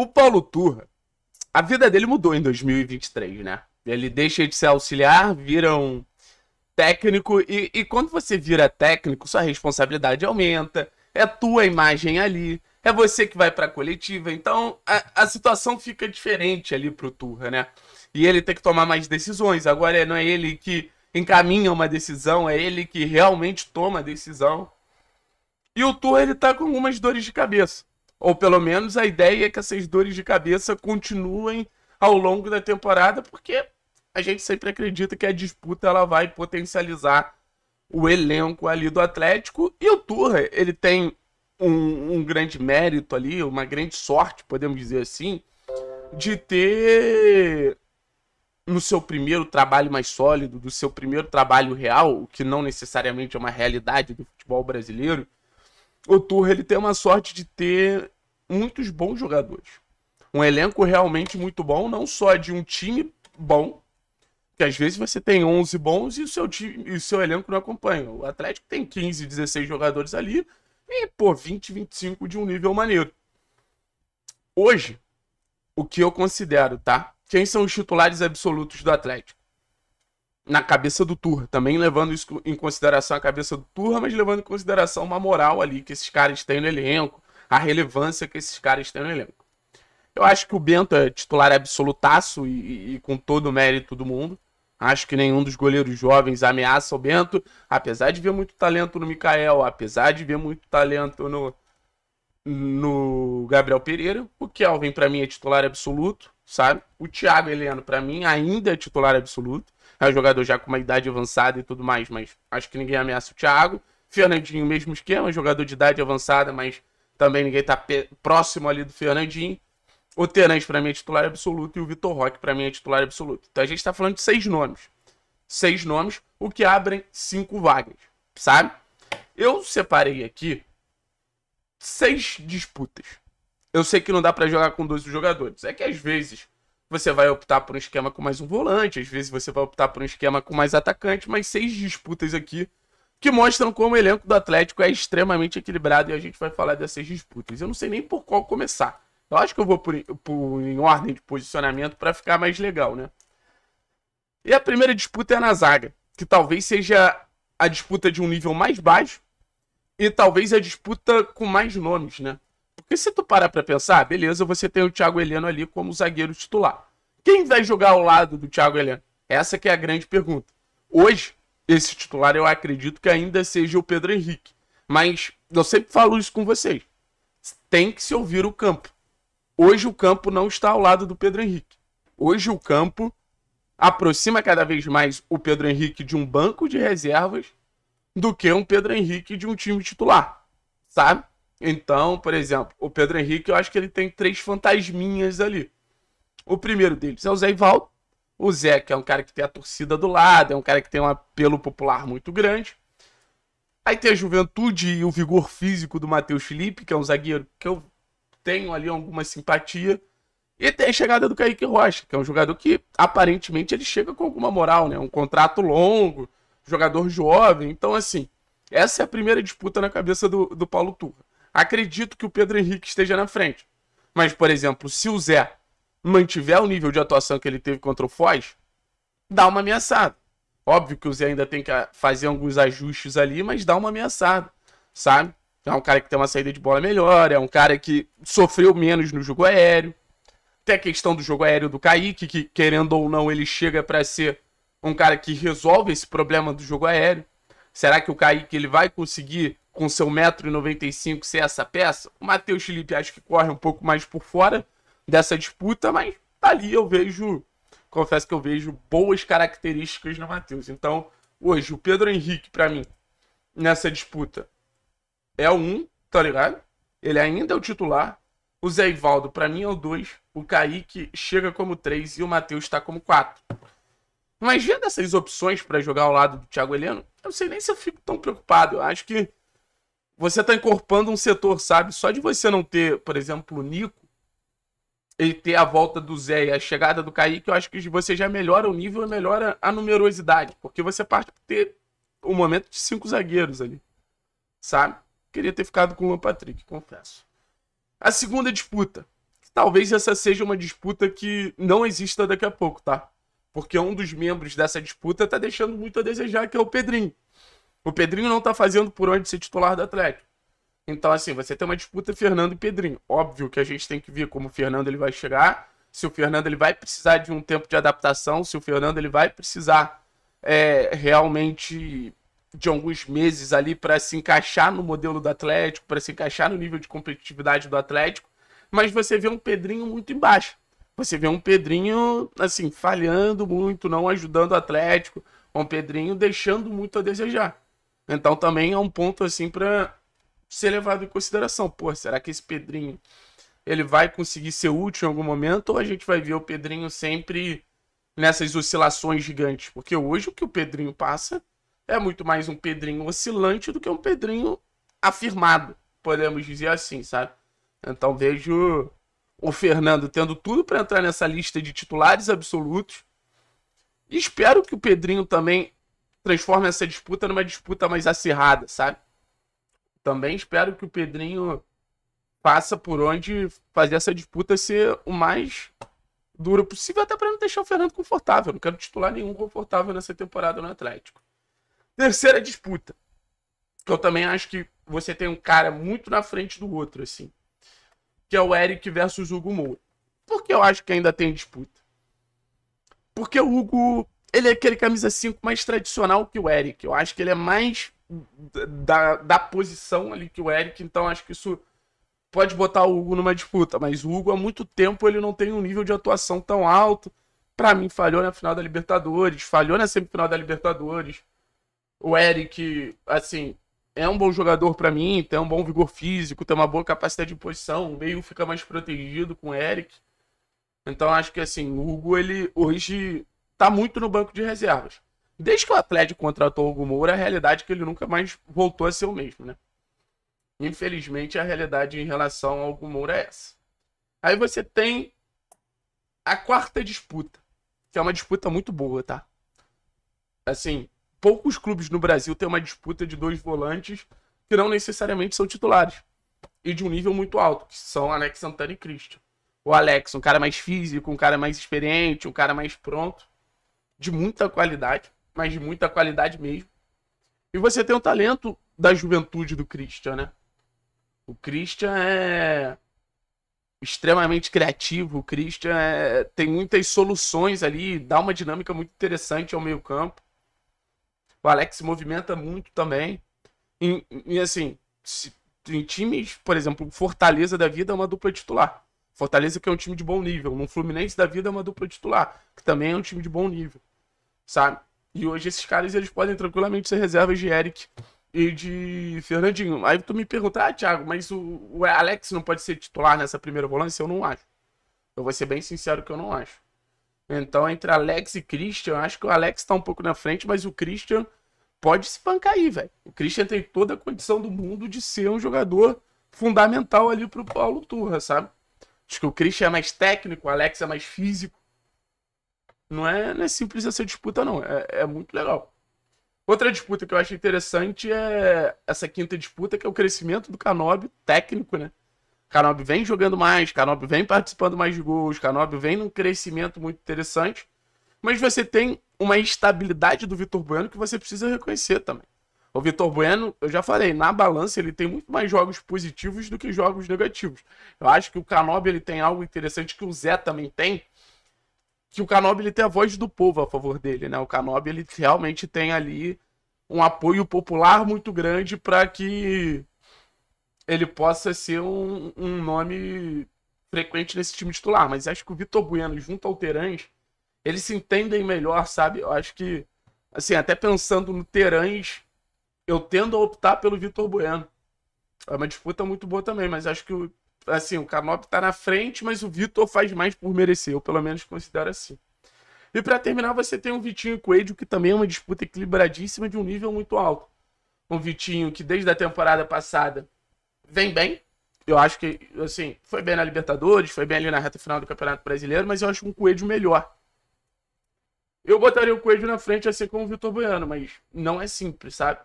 O Paulo Turra, a vida dele mudou em 2023, né? Ele deixa de ser auxiliar, vira um técnico, e, e quando você vira técnico, sua responsabilidade aumenta, é tua imagem ali, é você que vai pra coletiva, então a, a situação fica diferente ali pro Turra, né? E ele tem que tomar mais decisões, agora é, não é ele que encaminha uma decisão, é ele que realmente toma a decisão. E o Turra, ele tá com algumas dores de cabeça. Ou pelo menos a ideia é que essas dores de cabeça continuem ao longo da temporada, porque a gente sempre acredita que a disputa ela vai potencializar o elenco ali do Atlético. E o Turra, ele tem um, um grande mérito ali, uma grande sorte, podemos dizer assim, de ter no seu primeiro trabalho mais sólido, do seu primeiro trabalho real, o que não necessariamente é uma realidade do futebol brasileiro, o Turra ele tem uma sorte de ter muitos bons jogadores. Um elenco realmente muito bom, não só de um time bom, que às vezes você tem 11 bons e o seu time e o seu elenco não acompanha. O Atlético tem 15, 16 jogadores ali e pô, 20, 25 de um nível maneiro. Hoje, o que eu considero, tá? Quem são os titulares absolutos do Atlético? na cabeça do Turra, também levando isso em consideração a cabeça do Turra, mas levando em consideração uma moral ali que esses caras têm no elenco, a relevância que esses caras têm no elenco. Eu acho que o Bento é titular absolutaço e, e, e com todo o mérito do mundo. Acho que nenhum dos goleiros jovens ameaça o Bento, apesar de ver muito talento no Mikael, apesar de ver muito talento no, no Gabriel Pereira. O Kelvin, para mim, é titular absoluto, sabe? O Thiago Heleno, para mim, ainda é titular absoluto. É um jogador já com uma idade avançada e tudo mais, mas acho que ninguém ameaça o Thiago. Fernandinho, mesmo esquema, jogador de idade avançada, mas também ninguém tá próximo ali do Fernandinho. O Terence, para mim, é titular absoluto e o Vitor Roque, para mim, é titular absoluto. Então a gente está falando de seis nomes. Seis nomes, o que abrem cinco vagas, sabe? Eu separei aqui seis disputas. Eu sei que não dá para jogar com 12 jogadores. É que às vezes você vai optar por um esquema com mais um volante, às vezes você vai optar por um esquema com mais atacante, mas seis disputas aqui que mostram como o elenco do Atlético é extremamente equilibrado e a gente vai falar dessas disputas. Eu não sei nem por qual começar. Eu acho que eu vou por, por em ordem de posicionamento para ficar mais legal, né? E a primeira disputa é na zaga, que talvez seja a disputa de um nível mais baixo e talvez a disputa com mais nomes, né? Porque se tu parar pra pensar, beleza, você tem o Thiago Heleno ali como zagueiro titular. Quem vai jogar ao lado do Thiago Heleno? Essa que é a grande pergunta. Hoje, esse titular eu acredito que ainda seja o Pedro Henrique. Mas eu sempre falo isso com vocês. Tem que se ouvir o campo. Hoje o campo não está ao lado do Pedro Henrique. Hoje o campo aproxima cada vez mais o Pedro Henrique de um banco de reservas do que um Pedro Henrique de um time titular, sabe? Então, por exemplo, o Pedro Henrique, eu acho que ele tem três fantasminhas ali. O primeiro deles é o Zé Ivaldo. O Zé, que é um cara que tem a torcida do lado, é um cara que tem um apelo popular muito grande. Aí tem a juventude e o vigor físico do Matheus Felipe, que é um zagueiro que eu tenho ali alguma simpatia. E tem a chegada do Kaique Rocha, que é um jogador que aparentemente ele chega com alguma moral, né? Um contrato longo, jogador jovem. Então, assim, essa é a primeira disputa na cabeça do, do Paulo Turra acredito que o Pedro Henrique esteja na frente. Mas, por exemplo, se o Zé mantiver o nível de atuação que ele teve contra o Foz, dá uma ameaçada. Óbvio que o Zé ainda tem que ah, fazer alguns ajustes ali, mas dá uma ameaçada, sabe? É um cara que tem uma saída de bola melhor, é um cara que sofreu menos no jogo aéreo. Tem a questão do jogo aéreo do Kaique, que querendo ou não, ele chega para ser um cara que resolve esse problema do jogo aéreo. Será que o Kaique ele vai conseguir com seu 1,95m ser essa peça. O Matheus Felipe acho que corre um pouco mais por fora dessa disputa, mas tá ali eu vejo, confesso que eu vejo boas características no Matheus. Então, hoje, o Pedro Henrique, para mim, nessa disputa, é o 1, tá ligado? Ele ainda é o titular. O Zé Ivaldo, pra mim, é o 2. O Kaique chega como 3 e o Matheus tá como 4. Mas vendo essas opções para jogar ao lado do Thiago Heleno, eu não sei nem se eu fico tão preocupado. Eu acho que você está encorpando um setor, sabe? Só de você não ter, por exemplo, o Nico e ter a volta do Zé e a chegada do Kaique, eu acho que você já melhora o nível e melhora a numerosidade. Porque você parte por ter o um momento de cinco zagueiros ali, sabe? Queria ter ficado com o Patrick, confesso. A segunda disputa. Talvez essa seja uma disputa que não exista daqui a pouco, tá? Porque um dos membros dessa disputa tá deixando muito a desejar, que é o Pedrinho. O Pedrinho não tá fazendo por onde ser titular do Atlético. Então, assim, você tem uma disputa Fernando e Pedrinho. Óbvio que a gente tem que ver como o Fernando ele vai chegar, se o Fernando ele vai precisar de um tempo de adaptação, se o Fernando ele vai precisar é, realmente de alguns meses ali para se encaixar no modelo do Atlético, para se encaixar no nível de competitividade do Atlético. Mas você vê um Pedrinho muito embaixo. Você vê um Pedrinho, assim, falhando muito, não ajudando o Atlético. Um Pedrinho deixando muito a desejar. Então também é um ponto assim para ser levado em consideração. Pô, será que esse Pedrinho ele vai conseguir ser útil em algum momento ou a gente vai ver o Pedrinho sempre nessas oscilações gigantes? Porque hoje o que o Pedrinho passa é muito mais um Pedrinho oscilante do que um Pedrinho afirmado, podemos dizer assim, sabe? Então vejo o Fernando tendo tudo para entrar nessa lista de titulares absolutos. Espero que o Pedrinho também transforma essa disputa numa disputa mais acirrada, sabe? Também espero que o Pedrinho faça por onde fazer essa disputa ser o mais duro possível, até para não deixar o Fernando confortável. Não quero titular nenhum confortável nessa temporada no Atlético. Terceira disputa. Que eu também acho que você tem um cara muito na frente do outro, assim. Que é o Eric versus Hugo Moura. Por que eu acho que ainda tem disputa? Porque o Hugo ele é aquele camisa 5 mais tradicional que o Eric. Eu acho que ele é mais da, da posição ali que o Eric, então acho que isso pode botar o Hugo numa disputa. Mas o Hugo, há muito tempo, ele não tem um nível de atuação tão alto. Para mim, falhou na final da Libertadores, falhou na semifinal da Libertadores. O Eric, assim, é um bom jogador para mim, tem um bom vigor físico, tem uma boa capacidade de posição, o meio fica mais protegido com o Eric. Então acho que assim, o Hugo ele hoje tá muito no banco de reservas. Desde que o Atlético contratou o Moura, a realidade é que ele nunca mais voltou a ser o mesmo, né? Infelizmente, a realidade em relação ao Moura é essa. Aí você tem a quarta disputa, que é uma disputa muito boa, tá? Assim, poucos clubes no Brasil têm uma disputa de dois volantes que não necessariamente são titulares e de um nível muito alto, que são Alex Santana e Cristo. O Alex, um cara mais físico, um cara mais experiente, um cara mais pronto de muita qualidade, mas de muita qualidade mesmo. E você tem o talento da juventude do Christian, né? O Christian é extremamente criativo, o Christian é... tem muitas soluções ali, dá uma dinâmica muito interessante ao meio-campo. O Alex se movimenta muito também. E, e assim, se, em times, por exemplo, Fortaleza da vida é uma dupla titular. Fortaleza que é um time de bom nível. No Fluminense da vida é uma dupla titular, que também é um time de bom nível sabe? E hoje esses caras, eles podem tranquilamente ser reservas de Eric e de Fernandinho. Aí tu me pergunta, ah, Thiago, mas o, o Alex não pode ser titular nessa primeira volância? Eu não acho. Eu vou ser bem sincero que eu não acho. Então, entre Alex e Christian, acho que o Alex tá um pouco na frente, mas o Christian pode se pancar aí, velho. O Christian tem toda a condição do mundo de ser um jogador fundamental ali pro Paulo Turra, sabe? Acho que o Christian é mais técnico, o Alex é mais físico. Não é, não é simples essa disputa, não. É, é muito legal. Outra disputa que eu acho interessante é essa quinta disputa, que é o crescimento do Canob técnico, né? Canob vem jogando mais, Canob vem participando mais de gols, Canob vem num crescimento muito interessante. Mas você tem uma estabilidade do Vitor Bueno que você precisa reconhecer também. O Vitor Bueno, eu já falei, na balança ele tem muito mais jogos positivos do que jogos negativos. Eu acho que o Canobi ele tem algo interessante que o Zé também tem, que o Canobi ele tem a voz do povo a favor dele, né? O Canobi ele realmente tem ali um apoio popular muito grande para que ele possa ser um, um, nome frequente nesse time titular. Mas acho que o Vitor Bueno junto ao Terãs, eles se entendem melhor, sabe? Eu acho que, assim, até pensando no Terãs, eu tendo a optar pelo Vitor Bueno. É uma disputa muito boa também, mas acho que o assim, o Canop tá na frente, mas o Vitor faz mais por merecer, eu pelo menos considero assim. E para terminar, você tem um Vitinho e Coelho, que também é uma disputa equilibradíssima de um nível muito alto. Um Vitinho que desde a temporada passada vem bem. Eu acho que, assim, foi bem na Libertadores, foi bem ali na reta final do Campeonato Brasileiro, mas eu acho um Coelho melhor. Eu botaria o Coelho na frente, assim como o Vitor Boiano, mas não é simples, sabe?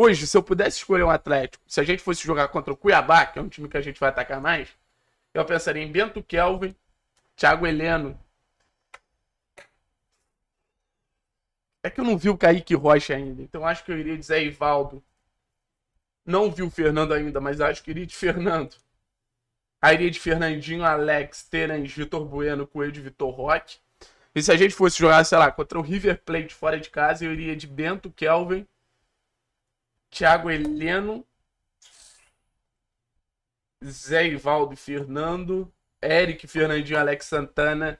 Hoje, se eu pudesse escolher um Atlético, se a gente fosse jogar contra o Cuiabá, que é um time que a gente vai atacar mais, eu pensaria em Bento Kelvin, Thiago Heleno. É que eu não vi o Kaique Rocha ainda, então acho que eu iria de Zé Ivaldo. Não vi o Fernando ainda, mas acho que iria de Fernando. Aí iria de Fernandinho, Alex, Terence, Vitor Bueno, Coelho, Vitor Roque. E se a gente fosse jogar, sei lá, contra o River Plate fora de casa, eu iria de Bento, Kelvin Thiago Heleno, Zé Ivaldo Fernando, Eric Fernandinho, Alex Santana,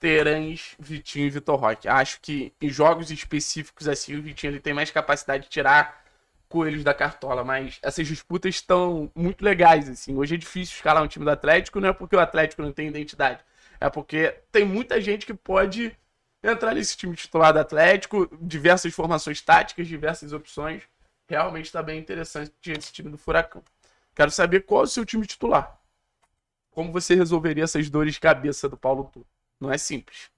Terãs, Vitinho e Vitor Roque. Acho que em jogos específicos assim, o Vitinho ele tem mais capacidade de tirar coelhos da cartola, mas essas disputas estão muito legais, assim. Hoje é difícil escalar um time do Atlético, não é porque o Atlético não tem identidade, é porque tem muita gente que pode entrar nesse time titular do Atlético, diversas formações táticas, diversas opções realmente está bem interessante diante desse time do Furacão. Quero saber qual é o seu time titular. Como você resolveria essas dores de cabeça do Paulo Tu? Não é simples.